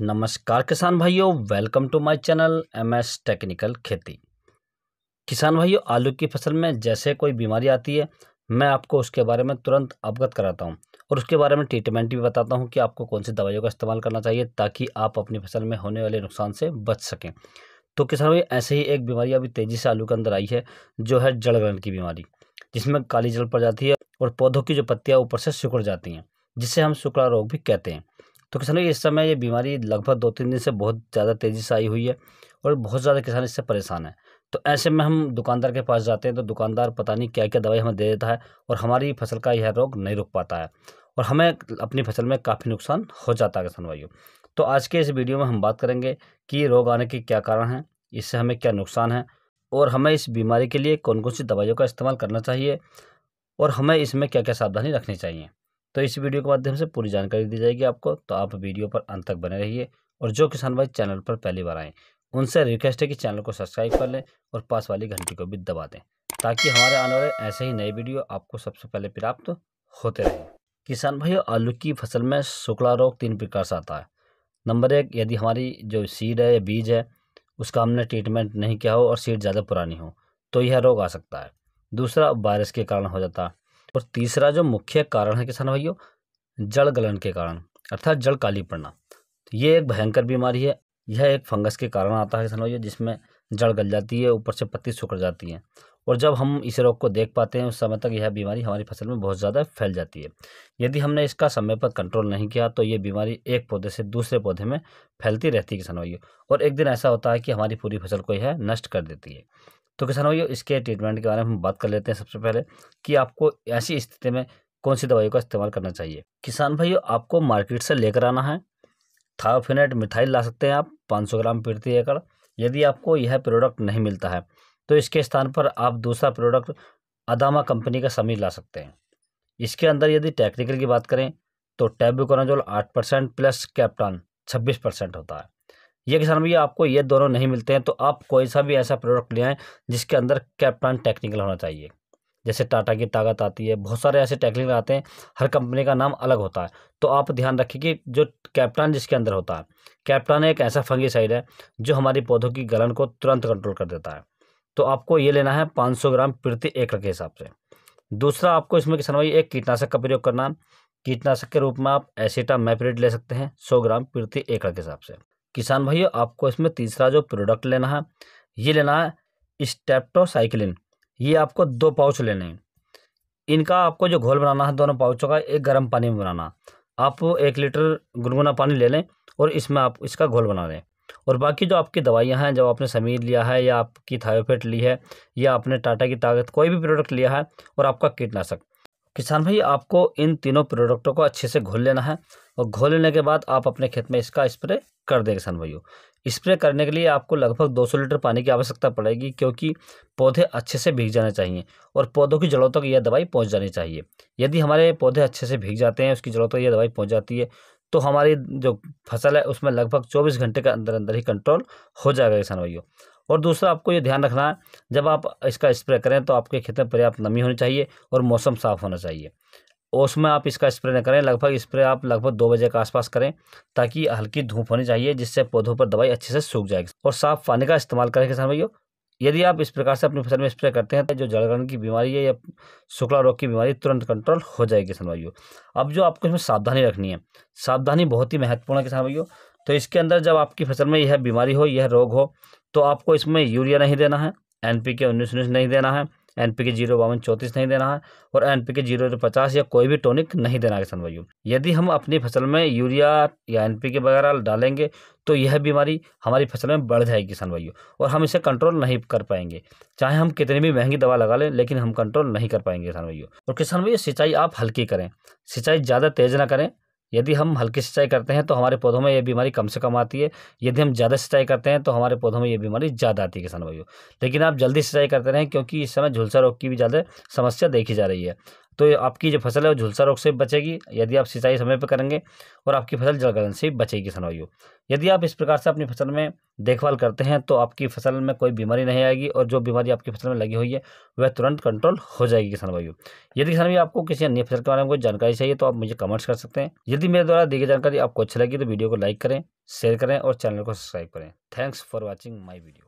नमस्कार किसान भाइयों welcome to my channel MS technical खेती किसान भाइयों आलू की फसल में जैसे कोई बीमारी आती है मैं आपको उसके बारे में तुरंत अवगत कराता हूं और उसके बारे में ट्रीटमेंट भी बताता हूं कि आपको कौन सी दवाइयों का इस्तेमाल करना चाहिए ताकि आप अपनी फसल में होने वाले नुकसान से बच सकें तो किसान भाई ऐसे ही एक बीमारी अभी तेज़ी से आलू के अंदर आई है जो है जड़गलन की बीमारी जिसमें काली जल पड़ जाती है और पौधों की जो पत्तियाँ ऊपर से सिकुड़ जाती हैं जिसे हम सुकड़ा रोग भी कहते हैं तो किसानों इस समय ये बीमारी लगभग दो तीन दिन से बहुत ज़्यादा तेज़ी से आई हुई है और बहुत ज़्यादा किसान इससे परेशान है तो ऐसे में हम दुकानदार के पास जाते हैं तो दुकानदार पता नहीं क्या क्या दवाई हमें दे देता है और हमारी फसल का यह रोग नहीं रुक पाता है और हमें अपनी फसल में काफ़ी नुकसान हो जाता है किसान भाइयों तो आज के इस वीडियो में हम बात करेंगे कि रोग आने के क्या कारण हैं इससे हमें क्या नुकसान है और हमें इस बीमारी के लिए कौन कौन सी दवाइयों का इस्तेमाल करना चाहिए और हमें इसमें क्या क्या सावधानी रखनी चाहिए तो इस वीडियो के माध्यम से पूरी जानकारी दी जाएगी आपको तो आप वीडियो पर अंत तक बने रहिए और जो किसान भाई चैनल पर पहली बार आएँ उनसे रिक्वेस्ट है कि चैनल को सब्सक्राइब कर लें और पास वाली घंटी को भी दबा दें ताकि हमारे आने वाले ऐसे ही नए वीडियो आपको सबसे पहले प्राप्त तो होते रहें किसान भाइयों आलू की फसल में शुक्ला रोग तीन प्रकार से आता है नंबर एक यदि हमारी जो सीड है या बीज है उसका हमने ट्रीटमेंट नहीं किया हो और सीड ज़्यादा पुरानी हो तो यह रोग आ सकता है दूसरा वायरस के कारण हो जाता है और तीसरा जो मुख्य कारण है किसान भाइयों जड़ गलन के कारण अर्थात जड़ काली पड़ना तो ये एक भयंकर बीमारी है यह एक फंगस के कारण आता है किसान भाइयों जिसमें जड़ गल जाती है ऊपर से पत्ती सुखड़ जाती है और जब हम इस रोग को देख पाते हैं उस समय तक यह बीमारी हमारी फसल में बहुत ज़्यादा फैल जाती है यदि हमने इसका समय पर कंट्रोल नहीं किया तो ये बीमारी एक पौधे से दूसरे पौधे में फैलती रहती है किसान भाइयों और एक दिन ऐसा होता है कि हमारी पूरी फसल को यह नष्ट कर देती है तो किसान भाइयों इसके ट्रीटमेंट के बारे में हम बात कर लेते हैं सबसे पहले कि आपको ऐसी स्थिति में कौन सी दवाइयों का इस्तेमाल करना चाहिए किसान भाइयों आपको मार्केट से लेकर आना है थाफिनेट मिठाई ला सकते हैं आप पाँच ग्राम प्रति एकड़ यदि आपको यह प्रोडक्ट नहीं मिलता है तो इसके स्थान पर आप दूसरा प्रोडक्ट अदामा कंपनी का समीर ला सकते हैं इसके अंदर यदि टेक्निकल की बात करें तो टेब्यूकोनाजोल आठ परसेंट प्लस कैप्टान छब्बीस परसेंट होता है ये किसान भैया आपको ये दोनों नहीं मिलते हैं तो आप कोई सा भी ऐसा प्रोडक्ट ले आएँ जिसके अंदर कैप्टन टेक्निकल होना चाहिए जैसे टाटा की ताकत आती है बहुत सारे ऐसे टेक्निकल आते हैं हर कंपनी का नाम अलग होता है तो आप ध्यान रखिए कि जो कैप्टन जिसके अंदर होता है कैप्टान एक ऐसा फंगीसाइड है जो हमारी पौधों की गलन को तुरंत कंट्रोल कर देता है तो आपको ये लेना है पाँच ग्राम प्रति एकड़ के हिसाब से दूसरा आपको इसमें किसान भाई एक कीटनाशक का प्रयोग करना कीटनाशक के रूप में आप एसिटा मैपरेट ले सकते हैं सौ ग्राम प्रति एकड़ के हिसाब से किसान भाइयों आपको इसमें तीसरा जो प्रोडक्ट लेना है ये लेना है स्टेप्टोसाइक्लिन ये आपको दो पाउच लेने हैं इनका आपको जो घोल बनाना है दोनों पाउचों का एक गर्म पानी में बनाना आप एक लीटर गुनगुना पानी ले लें और इसमें आप इसका घोल बना लें और बाकी जो आपकी दवाइयाँ हैं जब आपने समीर लिया है या आपकी थायोफेट ली है या आपने टाटा की ताकत कोई भी प्रोडक्ट लिया है और आपका कीटनाशक किसान भाई आपको इन तीनों प्रोडक्टों को अच्छे से घोल लेना है और घोल लेने के बाद आप अपने खेत में इसका स्प्रे कर दें किसान भाइयों स्प्रे करने के लिए आपको लगभग 200 लीटर पानी की आवश्यकता पड़ेगी क्योंकि पौधे अच्छे से भीग जाने चाहिए और पौधों की जड़ों तक यह दवाई पहुंच जानी चाहिए यदि हमारे पौधे अच्छे से भीग जाते हैं उसकी जड़ों तक यह दवाई पहुँच जाती है तो हमारी जो फसल है उसमें लगभग चौबीस घंटे के अंदर अंदर ही कंट्रोल हो जाएगा किसान भाइयों और दूसरा आपको ये ध्यान रखना है जब आप इसका स्प्रे करें तो आपके खेत में पर्याप्त नमी होनी चाहिए और मौसम साफ़ होना चाहिए उसमें आप इसका स्प्रे न करें लगभग स्प्रे आप लगभग दो बजे के आसपास करें ताकि हल्की धूप होनी चाहिए जिससे पौधों पर दवाई अच्छे से सूख जाएगी और साफ़ पानी का इस्तेमाल करें किसान भाइयों यदि आप इस प्रकार से अपनी फसल में स्प्रे करते हैं तो जो जड़गण की बीमारी है या शुक्ला रोग की बीमारी तुरंत कंट्रोल हो जाएगी किसान भाइयों अब जो आपको इसमें सावधानी रखनी है सावधानी बहुत ही महत्वपूर्ण है किसान भाइयों तो इसके अंदर जब आपकी फसल में यह बीमारी हो यह रोग हो तो आपको इसमें यूरिया नहीं देना है एन पी के उन्नीस उन्नीस नहीं देना है एन पी के जीरो बावन चौंतीस नहीं देना है और एन पी के जीरो पचास या कोई भी टॉनिक नहीं देना किसान भाइयों यदि हम अपनी फसल में यूरिया या एन पी के वगैरह डालेंगे तो यह बीमारी हमारी फसल में बढ़ जाएगी किसान भाइयों और हम इसे कंट्रोल नहीं कर पाएंगे चाहे हम कितनी भी महंगी दवा लगा लें लेकिन हम कंट्रोल नहीं कर पाएंगे किसान भाइयों और किसान भाइयों सिंचाई आप हल्की करें सिंचाई ज़्यादा तेज़ ना करें यदि हम हल्की सिंचाई करते हैं तो हमारे पौधों में ये बीमारी कम से कम आती है यदि हम ज़्यादा सिंचाई करते हैं तो हमारे पौधों में ये बीमारी ज़्यादा आती है किसान भाइयों लेकिन आप जल्दी सिंचाई करते रहें क्योंकि इस समय झुलसा रोग की भी ज़्यादा समस्या देखी जा रही है तो आपकी जो फसल है वो झुलसा रोग से बचेगी यदि आप सिंचाई समय पर करेंगे और आपकी फसल जलगलन से बचेगी किसान भाइयों यदि आप इस प्रकार से अपनी फसल में देखभाल करते हैं तो आपकी फसल में कोई बीमारी नहीं आएगी और जो बीमारी आपकी फसल में लगी हुई है वह तुरंत कंट्रोल हो जाएगी किसान भाइयों यदि किसान भाई आपको किसी अन्य फसल के बारे में कोई जानकारी चाहिए तो आप मुझे कमेंट्स कर सकते हैं यदि मेरे द्वारा दी गई जानकारी आपको अच्छी लगी तो वीडियो को लाइक करें शेयर करें और चैनल को सब्सक्राइब करें thanks for watching my video